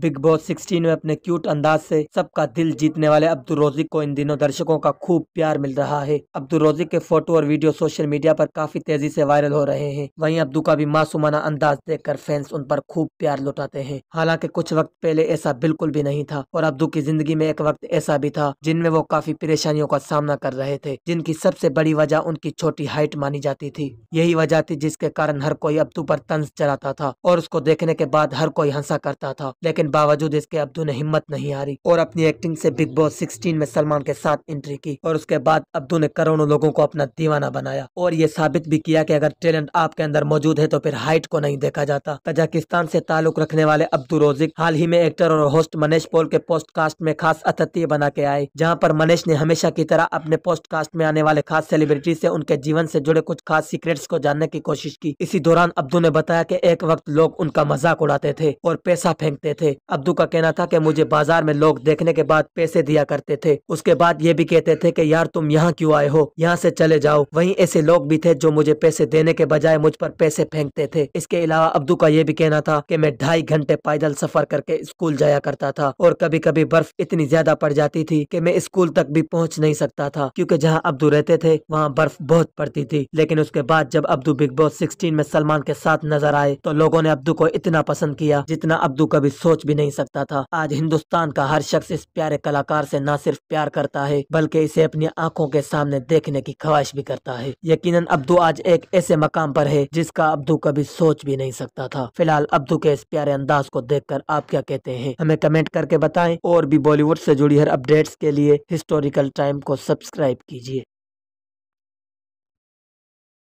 big boss 16 में अपने cute अंदाज से सबका दिल जीतने वाले अब्दुल रोजिक को इन दिनों दर्शकों का खूब प्यार मिल रहा है अब्दुल रोजिक के फोटो और वीडियो सोशल मीडिया पर काफी तेजी से वायरल हो रहे हैं वहीं अब्दू का भी मासूमाना अंदाज देखकर फैंस उन पर खूब प्यार लुटाते हैं हालांकि कुछ वक्त पहले ऐसा बिल्कुल भी नहीं था और अब्दू की जिंदगी में एक वक्त ऐसा भी था जिनमें वो काफी परेशानियों का सामना कर रहे थे जिनकी सबसे बड़ी वजह उनकी छोटी हाइट मानी जाती थी यही वजह थी जिसके कारण हर कोई अब्दू पर तंज चलाता था और उसको देखने के बाद हर कोई हंसा करता था लेकिन लेकिन बावजूद इसके अब्दू ने हिम्मत नहीं हारी और अपनी एक्टिंग से बिग बॉस 16 में सलमान के साथ एंट्री की और उसके बाद अब्दू ने करोड़ों लोगों को अपना दीवाना बनाया और ये साबित भी किया कि अगर टैलेंट आपके अंदर मौजूद है तो फिर हाइट को नहीं देखा जाता कजाकिस्तान से ताल्लुक रखने वाले अब्दू रोजिक हाल ही में एक्टर और होस्ट मनेश पोल के पोस्टकास्ट में खास अतिथि बना के आए जहाँ पर मनीष ने हमेशा की तरह अपने पोस्टकास्ट में आने वाले खास सेलिब्रिटी से उनके जीवन से जुड़े कुछ खास सीक्रेट्स को जानने की कोशिश की इसी दौरान अब्दू ने बताया कि एक वक्त लोग उनका मजाक उड़ाते थे और पैसा फेंकते थे अब्दू का कहना था कि मुझे बाजार में लोग देखने के बाद पैसे दिया करते थे उसके बाद ये भी कहते थे कि यार तुम यहाँ क्यों आए हो यहाँ से चले जाओ वहीं ऐसे लोग भी थे जो मुझे पैसे देने के बजाय मुझ पर पैसे फेंकते थे इसके अलावा अब्दू का ये भी कहना था कि मैं ढाई घंटे पैदल सफर करके स्कूल जाया करता था और कभी कभी बर्फ इतनी ज्यादा पड़ जाती थी कि मैं स्कूल तक भी पहुँच नहीं सकता था क्योंकि जहाँ अब्दू रहते थे वहाँ बर्फ बहुत पड़ती थी लेकिन उसके बाद जब अब्दू बिग बॉस सिक्सटीन में सलमान के साथ नजर आए तो लोगों ने अब्दू को इतना पसंद किया जितना अब्दू कभी सोच सोच भी नहीं सकता था आज हिंदुस्तान का हर शख्स इस प्यारे कलाकार से न सिर्फ प्यार करता है बल्कि इसे अपनी आंखों के सामने देखने की ख्वाहिश भी करता है यकीनन अब्दू आज एक ऐसे मकाम पर है जिसका अब्दू कभी सोच भी नहीं सकता था फिलहाल अब्दू के इस प्यारे अंदाज को कर आप क्या कहते हैं हमें कमेंट करके बताए और भी बॉलीवुड ऐसी जुड़ी हर अपडेट्स के लिए हिस्टोरिकल टाइम को सब्सक्राइब कीजिए